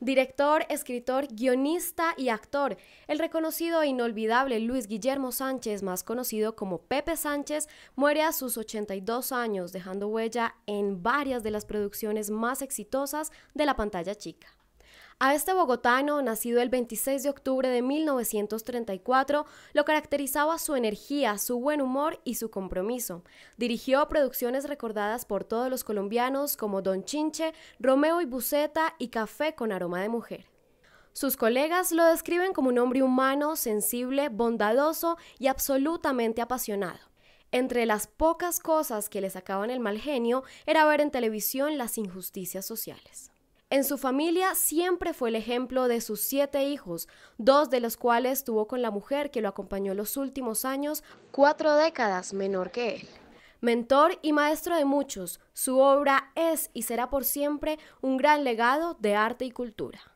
Director, escritor, guionista y actor, el reconocido e inolvidable Luis Guillermo Sánchez, más conocido como Pepe Sánchez, muere a sus 82 años, dejando huella en varias de las producciones más exitosas de la pantalla chica. A este bogotano, nacido el 26 de octubre de 1934, lo caracterizaba su energía, su buen humor y su compromiso. Dirigió producciones recordadas por todos los colombianos como Don Chinche, Romeo y Buceta y Café con aroma de mujer. Sus colegas lo describen como un hombre humano, sensible, bondadoso y absolutamente apasionado. Entre las pocas cosas que le sacaban el mal genio era ver en televisión las injusticias sociales. En su familia siempre fue el ejemplo de sus siete hijos, dos de los cuales tuvo con la mujer que lo acompañó los últimos años, cuatro décadas menor que él. Mentor y maestro de muchos, su obra es y será por siempre un gran legado de arte y cultura.